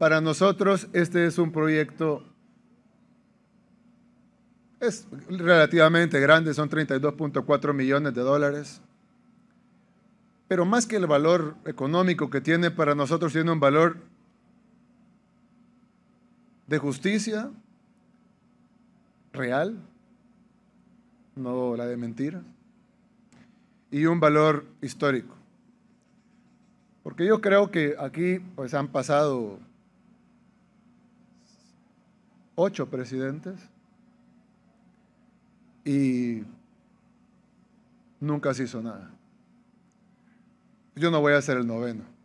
Para nosotros este es un proyecto es relativamente grande, son 32.4 millones de dólares. Pero más que el valor económico que tiene para nosotros, tiene un valor de justicia real, no la de mentira, y un valor histórico. Porque yo creo que aquí pues, han pasado ocho presidentes y nunca se hizo nada. Yo no voy a ser el noveno.